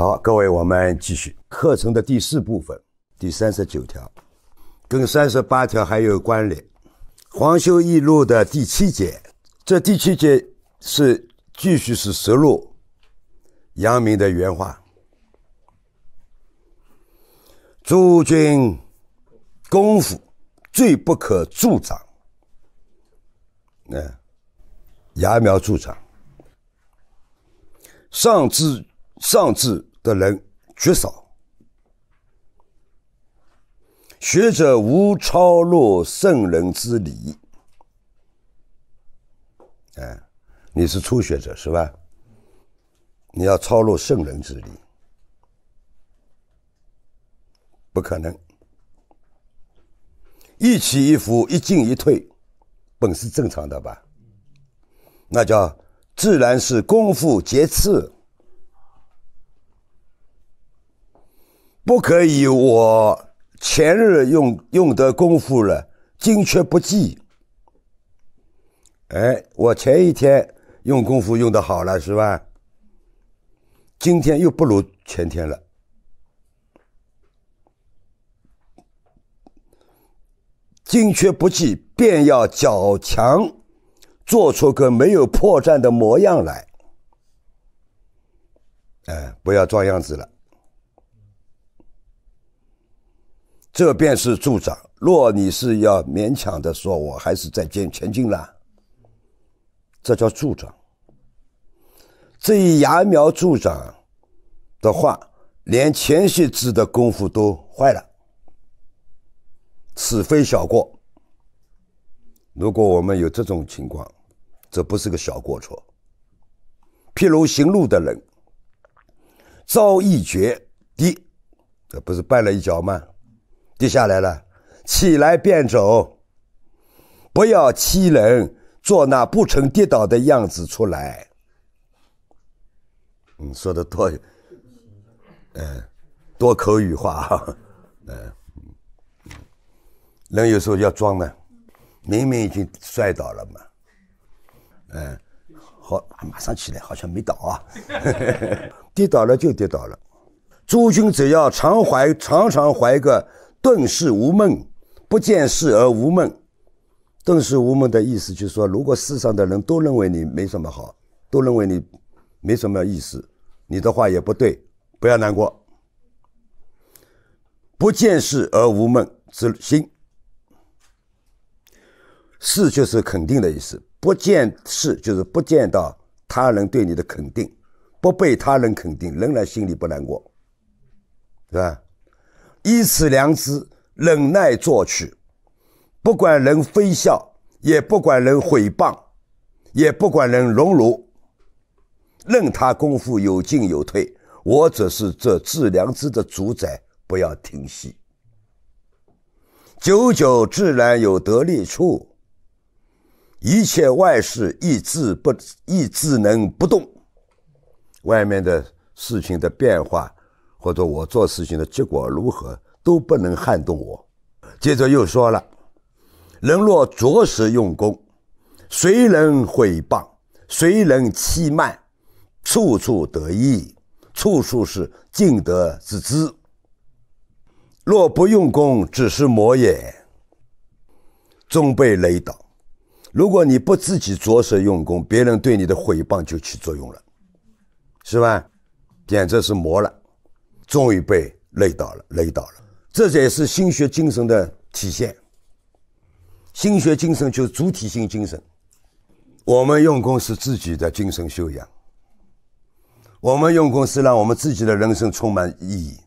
好，各位，我们继续课程的第四部分，第三十九条，跟三十八条还有关联，《黄修易录》的第七节。这第七节是继续是实录，阳明的原话：“诸君功夫最不可助长，嗯，揠苗助长，上至上至。”的人绝少，学者无超落圣人之理。哎，你是初学者是吧？你要超落圣人之理，不可能。一起一伏，一进一退，本是正常的吧？那叫自然是功夫节次。不可以！我前日用用的功夫了，精确不济。哎，我前一天用功夫用的好了，是吧？今天又不如前天了。精确不济，便要较强，做出个没有破绽的模样来。哎，不要装样子了。这便是助长。若你是要勉强的说，我还是再前前进了，这叫助长。这一揠苗助长的话，连前些字的功夫都坏了，此非小过。如果我们有这种情况，这不是个小过错。譬如行路的人，遭一厥敌，这不是绊了一跤吗？跌下来了，起来便走。不要欺人，做那不曾跌倒的样子出来。你说的多，嗯，多口语化嗯嗯人有时候要装呢，明明已经摔倒了嘛，嗯，好，马上起来，好像没倒啊。跌倒了就跌倒了，诸君只要常怀，常常怀个。顿时无梦，不见事而无梦。顿时无梦的意思就是说，如果世上的人都认为你没什么好，都认为你没什么意思，你的话也不对，不要难过。不见事而无梦之心，是就是肯定的意思。不见事就是不见到他人对你的肯定，不被他人肯定，仍然心里不难过，是吧？依此良知忍耐做去，不管人非笑，也不管人毁谤，也不管人荣辱，任他功夫有进有退，我只是这致良知的主宰，不要停息，久久自然有得力处。一切外事亦自不亦自能不动，外面的事情的变化。或者我做事情的结果如何都不能撼动我。接着又说了：人若着实用功，谁人毁谤，谁人欺慢，处处得意，处处是尽得之知。若不用功，只是魔也，终被雷倒。如果你不自己着实用功，别人对你的毁谤就起作用了，是吧？简直是魔了。终于被累倒了，累倒了，这才是心学精神的体现。心学精神就是主体性精神。我们用功是自己的精神修养，我们用功是让我们自己的人生充满意义，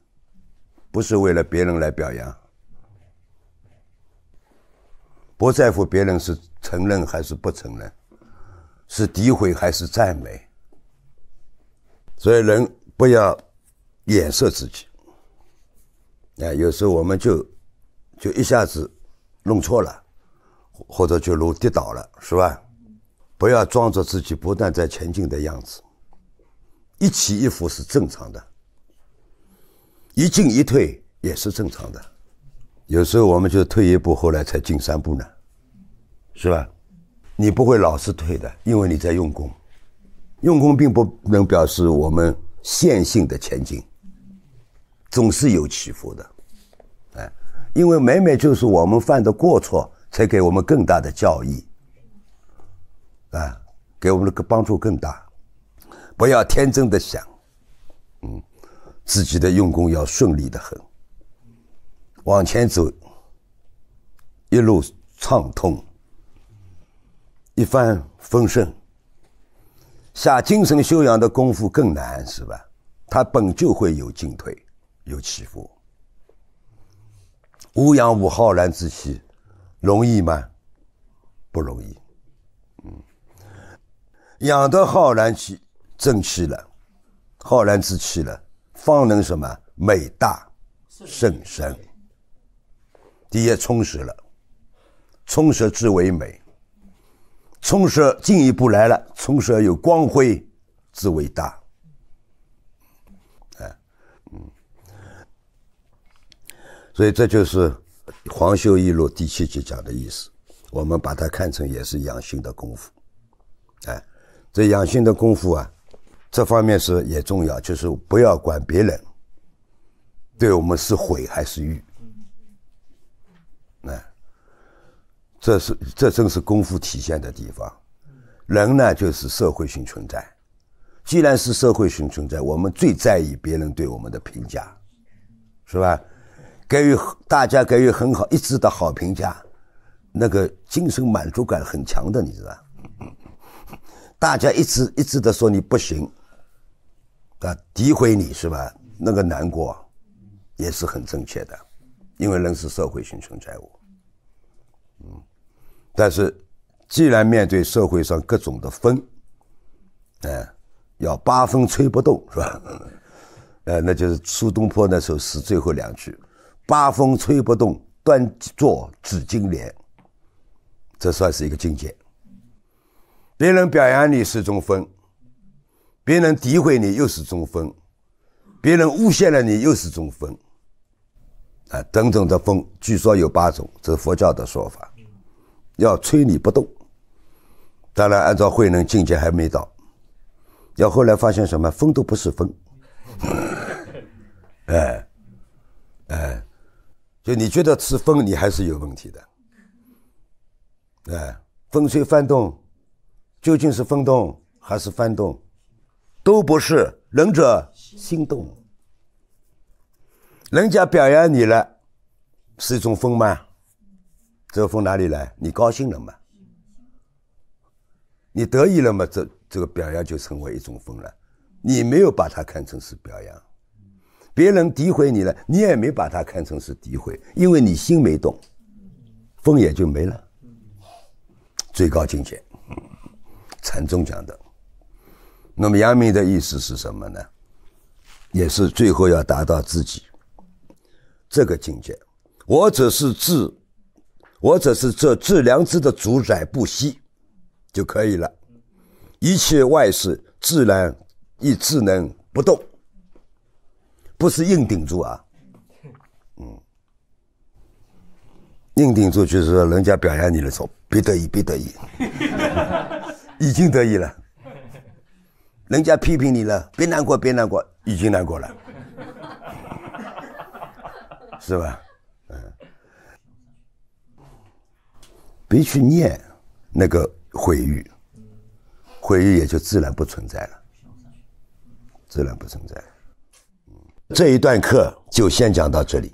不是为了别人来表扬，不在乎别人是承认还是不承认，是诋毁还是赞美。所以人不要。掩饰自己，哎，有时候我们就就一下子弄错了，或者就如跌倒了，是吧？不要装作自己不断在前进的样子，一起一伏是正常的，一进一退也是正常的。有时候我们就退一步，后来才进三步呢，是吧？你不会老是退的，因为你在用功，用功并不能表示我们线性的前进。总是有起伏的，哎，因为每每就是我们犯的过错，才给我们更大的教益，啊，给我们的帮助更大。不要天真的想，嗯，自己的用功要顺利的很，往前走，一路畅通，一帆风顺。下精神修养的功夫更难，是吧？它本就会有进退。有起伏，无养无浩然之气，容易吗？不容易。嗯，养得浩然气正气了，浩然之气了，方能什么美大胜深。第一充实了，充实之为美，充实进一步来了，充实有光辉之为大。所以这就是《黄修易录》第七节讲的意思，我们把它看成也是养心的功夫。哎，这养心的功夫啊，这方面是也重要，就是不要管别人对我们是毁还是誉。哎，这是这正是功夫体现的地方。人呢，就是社会性存在，既然是社会性存在，我们最在意别人对我们的评价，是吧？给予大家给予很好一致的好评价，那个精神满足感很强的，你知道吧？大家一致一致的说你不行，啊，诋毁你是吧？那个难过也是很正确的，因为人是社会性存在物，嗯。但是，既然面对社会上各种的风，哎，要八风吹不动是吧？呃，那就是苏东坡那首诗最后两句。八风吹不动，端坐紫金莲。这算是一个境界。别人表扬你是中风，别人诋毁你又是中风，别人诬陷了你又是中风，啊，等等的风，据说有八种，这是佛教的说法。要吹你不动，当然按照慧能境界还没到。要后来发现什么风都不是风，哎，哎。就你觉得是风，你还是有问题的。哎，风吹翻动，究竟是风动还是翻动？都不是，仁者心动。人家表扬你了，是一种风吗？这个风哪里来？你高兴了吗？你得意了吗？这这个表扬就成为一种风了。你没有把它看成是表扬。别人诋毁你了，你也没把他看成是诋毁，因为你心没动，风也就没了。最高境界，禅宗讲的。那么阳明的意思是什么呢？也是最后要达到自己这个境界，我只是治，我只是这治良知的主宰不息就可以了，一切外事自然亦自能不动。不是硬顶住啊，嗯，硬顶住就是说，人家表扬你的时候，别得意，别得意，已经得意了；人家批评你了，别难过，别难过，已经难过了，是吧？嗯，别去念那个毁誉，毁誉也就自然不存在了，自然不存在。这一段课就先讲到这里。